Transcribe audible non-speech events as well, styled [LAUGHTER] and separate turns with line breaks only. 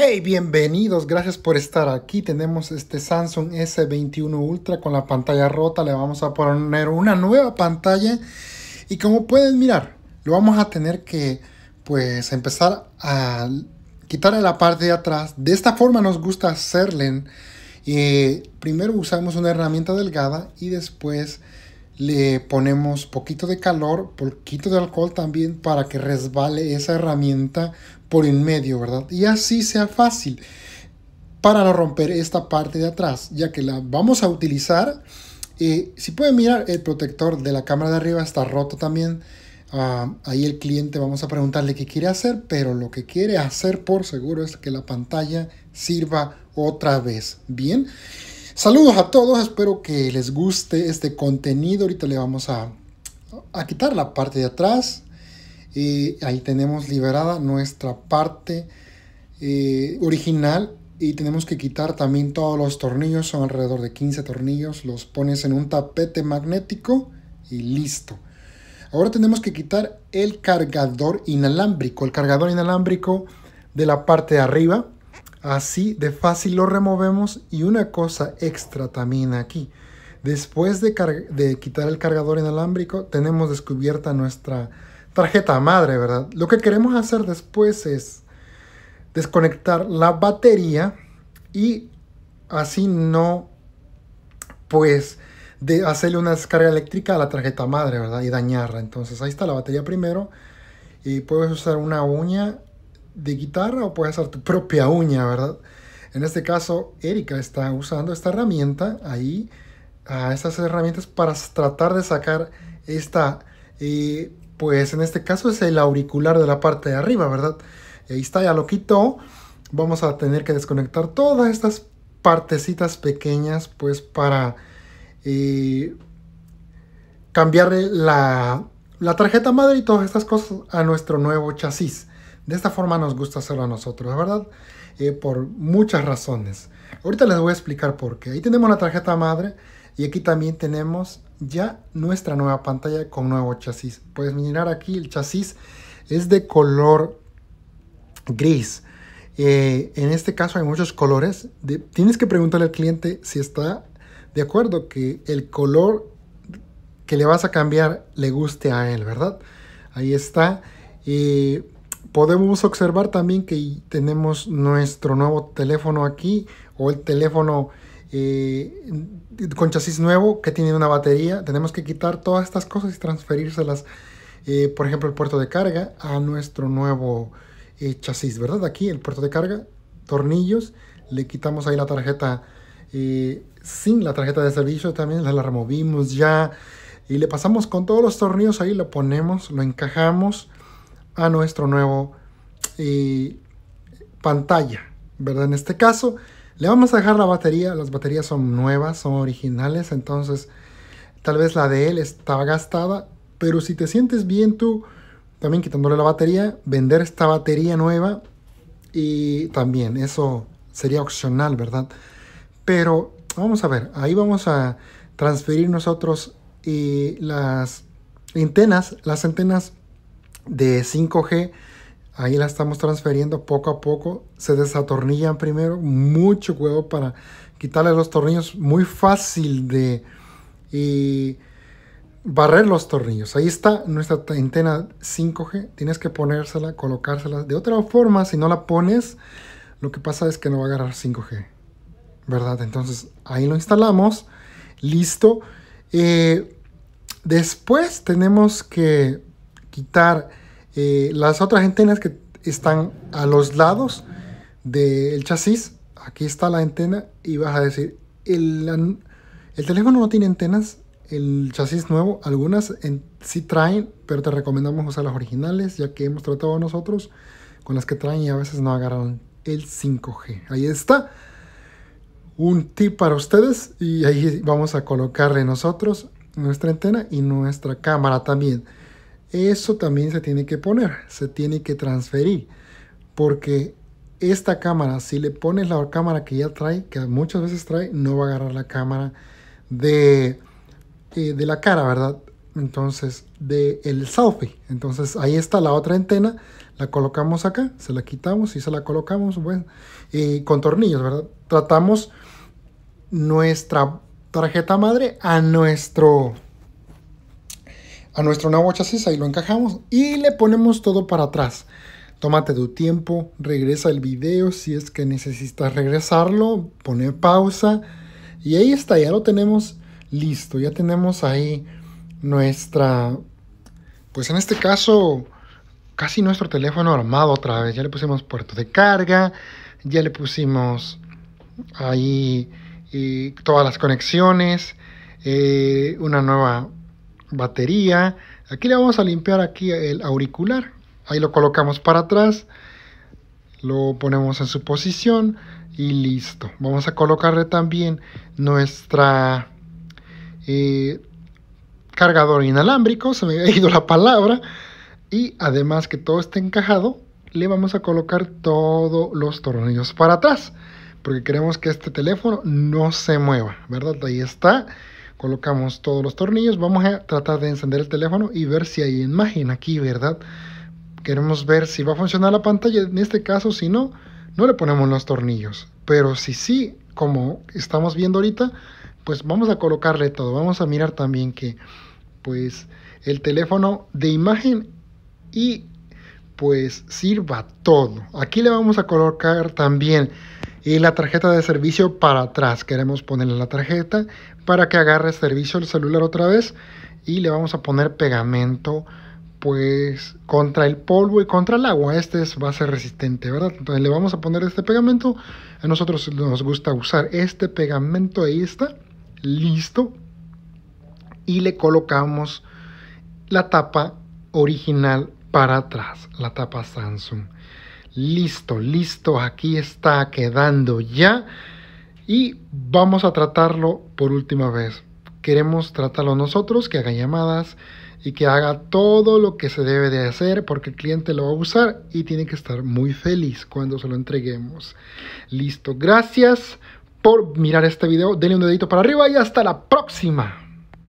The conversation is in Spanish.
Hey, bienvenidos, gracias por estar aquí. Tenemos este Samsung S21 Ultra con la pantalla rota. Le vamos a poner una nueva pantalla. Y como pueden mirar, lo vamos a tener que pues empezar a quitar la parte de atrás. De esta forma nos gusta hacerle. y eh, primero usamos una herramienta delgada y después le ponemos poquito de calor, poquito de alcohol también para que resbale esa herramienta por en medio, ¿verdad? Y así sea fácil para romper esta parte de atrás, ya que la vamos a utilizar. Eh, si pueden mirar, el protector de la cámara de arriba está roto también. Ah, ahí el cliente vamos a preguntarle qué quiere hacer, pero lo que quiere hacer por seguro es que la pantalla sirva otra vez. Bien. Saludos a todos, espero que les guste este contenido. Ahorita le vamos a, quitar la parte de atrás. y eh, ahí tenemos liberada nuestra parte eh, original y tenemos que quitar también todos los tornillos, son alrededor de 15 tornillos, los pones en un tapete magnético y listo. Ahora tenemos que quitar el cargador inalámbrico, el cargador inalámbrico de la parte de arriba Así de fácil lo removemos y una cosa extra también aquí. Después de, quitar el cargador inalámbrico, tenemos descubierta nuestra tarjeta madre, ¿verdad? Lo que queremos hacer después es desconectar la batería y así no, pues, de hacerle una descarga eléctrica a la tarjeta madre, ¿verdad? Y dañarla. Entonces ahí está la batería primero y puedes usar una uña de guitarra o puedes hacer tu propia uña, ¿verdad? En este caso, Erika está usando esta herramienta ahí, a estas herramientas para tratar de sacar esta, eh, pues en este caso es el auricular de la parte de arriba, ¿verdad? Ahí está, ya lo quitó. Vamos a tener que desconectar todas estas partecitas pequeñas, pues para eh, cambiarle la, la tarjeta madre y todas estas cosas a nuestro nuevo chasis. De esta forma nos gusta hacerlo a nosotros, ¿verdad? Eh, por muchas razones. Ahorita les voy a explicar por qué. Ahí tenemos la tarjeta madre y aquí también tenemos ya nuestra nueva pantalla con nuevo chasis. Puedes mirar aquí el chasis es de color gris. Eh, en este caso hay muchos colores. tienes que preguntarle al cliente si está de acuerdo que el color que le vas a cambiar le guste a él, ¿verdad? Ahí está. Eh, podemos observar también que tenemos nuestro nuevo teléfono aquí o el teléfono eh, con chasis nuevo que tiene una batería. Tenemos que quitar todas estas cosas y transferírselas, eh, por ejemplo, el puerto de carga a nuestro nuevo eh, chasis, ¿verdad? Aquí el puerto de carga, tornillos, le quitamos ahí la tarjeta sin la tarjeta de servicio también, la removimos ya y le pasamos con todos los tornillos ahí, lo ponemos, lo encajamos a nuestro nuevo eh, pantalla, ¿verdad? En este caso, le vamos a dejar la batería. Las baterías son nuevas, son originales, entonces tal vez la de él estaba gastada, pero si te sientes bien tú, también quitándole la batería, vender esta batería nueva y también eso sería opcional, ¿verdad? Pero vamos a ver, ahí vamos a transferir nosotros y eh, las antenas, las antenas de 5G. Ahí la estamos transfiriendo poco a poco. Se desatornillan primero. Mucho cuidado para quitarle los tornillos. Muy fácil de barrer los tornillos. Ahí está nuestra antena 5G. Tienes que ponérsela, colocársela. De otra forma, si no la pones, lo que pasa es que no va a agarrar 5G. ¿Verdad? Entonces ahí lo instalamos. Listo. Eh, después tenemos que quitar eh, las otras antenas que están a los lados del chasis. Aquí está la antena y vas a decir, el, teléfono no tiene antenas, el chasis nuevo, algunas en, sí traen, pero te recomendamos usar las originales, ya que hemos tratado nosotros con las que traen y a veces no agarran el 5G. Ahí está. Un tip para ustedes y ahí vamos a colocarle nosotros nuestra antena y nuestra cámara también. Eso también se tiene que poner, se tiene que transferir, porque esta cámara, si le pones la cámara que ya trae, que muchas veces trae, no va a agarrar la cámara de, eh, de la cara, ¿verdad? Entonces, del el selfie. Entonces, ahí está la otra antena, la colocamos acá, se la quitamos y se la colocamos, bueno, con tornillos, ¿verdad? Tratamos nuestra tarjeta madre a nuestro a nuestro nuevo chasis, ahí lo encajamos y le ponemos todo para atrás. Tómate tu tiempo, regresa el video si es que necesitas regresarlo, pone pausa y ahí está, ya lo tenemos listo, ya tenemos ahí nuestra, pues en este caso, casi nuestro teléfono armado otra vez. Ya le pusimos puerto de carga, ya le pusimos ahí eh, todas las conexiones, eh, una nueva batería. Aquí le vamos a limpiar aquí el auricular. Ahí lo colocamos para atrás. Lo ponemos en su posición y listo. Vamos a colocarle también nuestra eh, cargador inalámbrico. Se me ha [LAUGHS] ido la palabra. Y además que todo esté encajado, le vamos a colocar todos los tornillos para atrás. Porque queremos que este teléfono no se mueva, ¿verdad? Ahí está colocamos todos los tornillos, vamos a tratar de encender el teléfono y ver si hay imagen aquí, ¿verdad? Queremos ver si va a funcionar la pantalla, en este caso si no, no le ponemos los tornillos, pero si sí, como estamos viendo ahorita, pues vamos a colocarle todo, vamos a mirar también que pues el teléfono de imagen y pues sirva todo. Aquí le vamos a colocar también y la tarjeta de servicio para atrás. Queremos ponerle la tarjeta para que agarre servicio el celular otra vez y le vamos a poner pegamento pues contra el polvo y contra el agua. Este es, va a ser resistente, ¿verdad? Entonces le vamos a poner este pegamento. A nosotros nos gusta usar este pegamento. Ahí está. Listo. Y le colocamos la tapa original para atrás. La tapa Samsung. Listo, listo, aquí está quedando ya. Y vamos a tratarlo por última vez. Queremos tratarlo nosotros, que haga llamadas y que haga todo lo que se debe de hacer porque el cliente lo va a usar y tiene que estar muy feliz cuando se lo entreguemos. Listo, gracias por mirar este video. Denle un dedito para arriba y hasta la próxima.